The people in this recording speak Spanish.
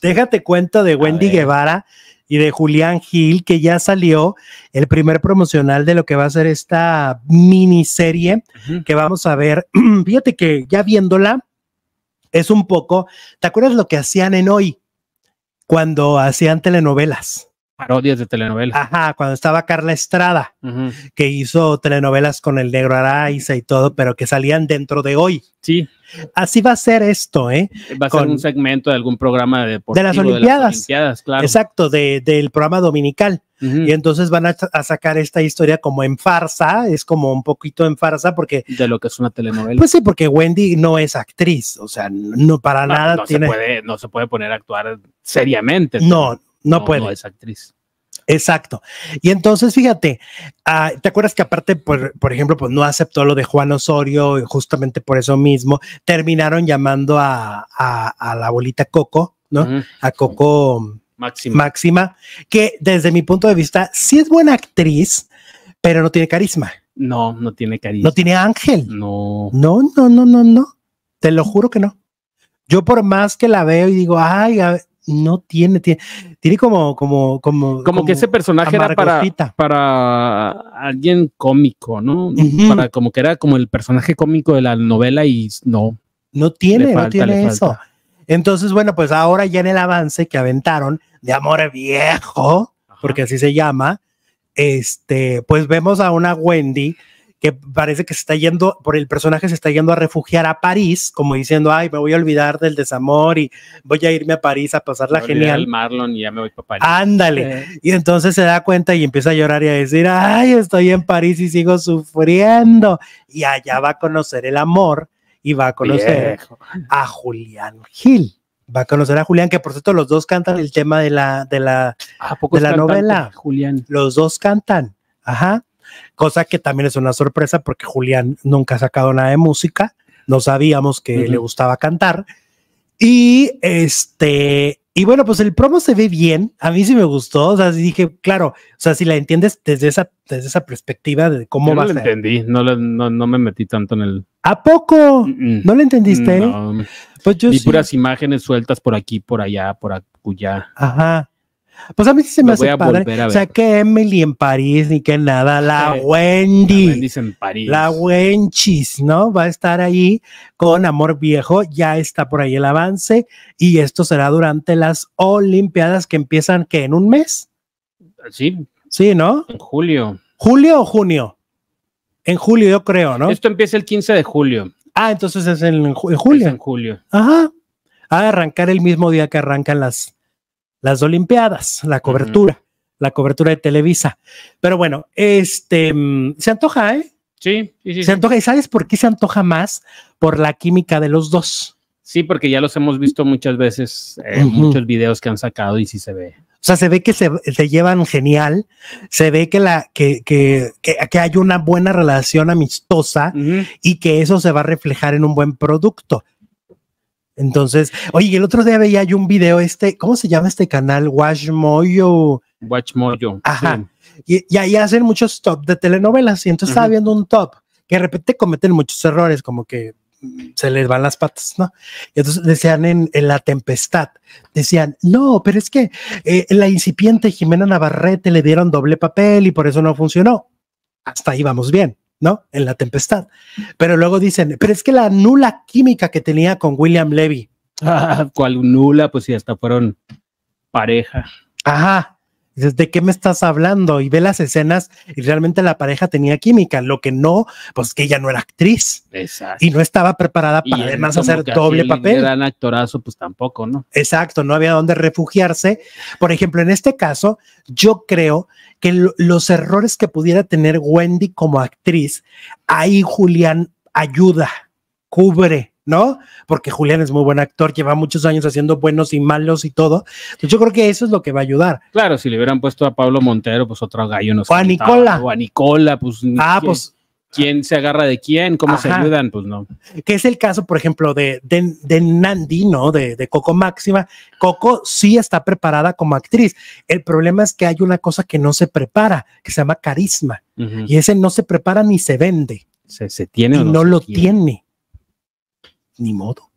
Déjate cuento de Wendy Guevara y de Julián Gil, que ya salió el primer promocional de lo que va a ser esta miniserie que vamos a ver. Fíjate que ya viéndola, es un poco, ¿te acuerdas lo que hacían en hoy? Cuando hacían telenovelas parodias de telenovelas. Ajá, cuando estaba Carla Estrada, que hizo telenovelas con el negro Araiza y todo, pero que salían dentro de hoy. Sí. Así va a ser esto, ¿eh? Va a ser un segmento de algún programa de De las Olimpiadas. De las Olimpiadas claro. Exacto, de, del programa dominical. Y entonces van a, sacar esta historia como en farsa, es como un poquito en farsa porque... De lo que es una telenovela. Pues sí, porque Wendy no es actriz, o sea, no para nada no tiene... Se puede, no se puede poner a actuar seriamente. No, no, puede. No es actriz. Exacto. Y entonces, fíjate, ah, ¿te acuerdas que aparte, por, ejemplo, pues no aceptó lo de Juan Osorio, y justamente por eso mismo, terminaron llamando a, la abuelita Coco, ¿no? A Coco Máxima. Máxima, que desde mi punto de vista sí es buena actriz, pero no tiene carisma. No, no tiene carisma. No tiene ángel. No. No, no, no, no, no. Te lo juro que no. Yo por más que la veo y digo, ay, a ver, no tiene, tiene, tiene como, como, como, como, que ese personaje era para, para alguien cómico, ¿no? Para como que era como el personaje cómico de la novela y no. No tiene, no tiene eso. Entonces, bueno, pues ahora ya en el avance que aventaron de Amor Viejo, porque así se llama, este, pues vemos a una Wendy que parece que se está yendo, por el personaje se está yendo a refugiar a París, como diciendo, ay, me voy a olvidar del desamor y voy a irme a París a pasar la genial. Marlon y ya me voy para París. Ándale. Y entonces se da cuenta y empieza a llorar y a decir, ay, estoy en París y sigo sufriendo. Y allá va a conocer el amor y va a conocer a Julián Gil va a conocer a Julián, que por cierto los dos cantan el tema de la, de la, la novela. Julián. Los dos cantan. Ajá cosa que también es una sorpresa porque Julián nunca ha sacado nada de música, no sabíamos que le gustaba cantar. Y este, y bueno, pues el promo se ve bien, a mí sí me gustó, o sea, dije, claro, o sea, si la entiendes desde esa, desde esa perspectiva de cómo va a ser. Entendí. No lo entendí, no, me metí tanto en el... ¿A poco? ¿No lo entendiste? Mm, no. Pues yo sí. puras imágenes sueltas por aquí, por allá, por acullá. Ajá. Pues a mí sí se me hace padre. O sea, que Emily en París, ni que nada, la Wendy. La en París. La Wenchis, ¿no? Va a estar ahí con Amor Viejo. Ya está por ahí el avance. Y esto será durante las Olimpiadas que empiezan, que ¿En un mes? Sí. Sí, ¿no? En julio. ¿Julio o junio? En julio, yo creo, ¿no? Esto empieza el 15 de julio. Ah, entonces es en, julio. Es en julio. Ajá. A arrancar el mismo día que arrancan las las Olimpiadas, la cobertura, la cobertura de Televisa. Pero bueno, este mm, se antoja, ¿eh? Sí, sí, sí. Se antoja. ¿Y sabes por qué se antoja más? Por la química de los dos. Sí, porque ya los hemos visto muchas veces en muchos videos que han sacado y sí se ve. O sea, se ve que se, llevan genial, se ve que, la, que, que, que, que hay una buena relación amistosa y que eso se va a reflejar en un buen producto. Entonces, oye, el otro día veía yo un video, este, ¿cómo se llama este canal? Watch Mojo. Watch Y, y, ahí hacen muchos top de telenovelas. Y entonces estaba viendo un top que de repente cometen muchos errores, como que se les van las patas, ¿no? Y entonces decían en, La Tempestad, decían, no, pero es que eh, la incipiente Jimena Navarrete le dieron doble papel y por eso no funcionó. Hasta ahí vamos bien. ¿no? En la tempestad. Pero luego dicen, pero es que la nula química que tenía con William Levy. ¿Cuál nula? Pues si hasta fueron pareja. Ajá, Dices, ¿de qué me estás hablando? Y ve las escenas y realmente la pareja tenía química. Lo que no, pues que ella no era actriz. Exacto. Y no estaba preparada para además hacer doble papel. el era un actorazo, pues tampoco, ¿no? Exacto, no había dónde refugiarse. Por ejemplo, en este caso, yo creo que los errores que pudiera tener Wendy como actriz, ahí Julián ayuda, cubre, ¿no? Porque Julián es muy buen actor, lleva muchos años haciendo buenos y malos y todo. Entonces yo creo que eso es lo que va a ayudar. Claro, si le hubieran puesto a Pablo Montero, pues otro gallo nos. O a Nicola. O a Nicola, pues. Ah, pues. ¿Quién se agarra de quién? ¿Cómo se ayudan? Pues no. Que es el caso, por ejemplo, de, de, Nandi, ¿no? De, Coco Máxima. Coco sí está preparada como actriz. El problema es que hay una cosa que no se prepara, que se llama carisma. Y ese no se prepara ni se vende. Se, tiene. Y no, lo tiene ni modo.